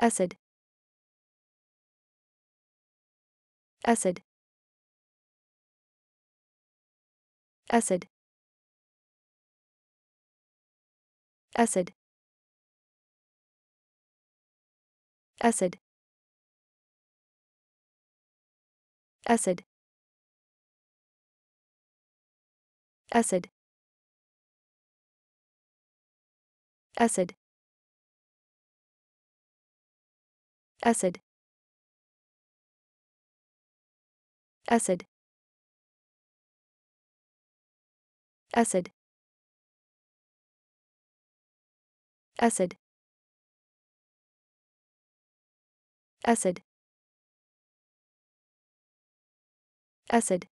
acid acid acid acid acid acid acid acid acid acid acid acid acid acid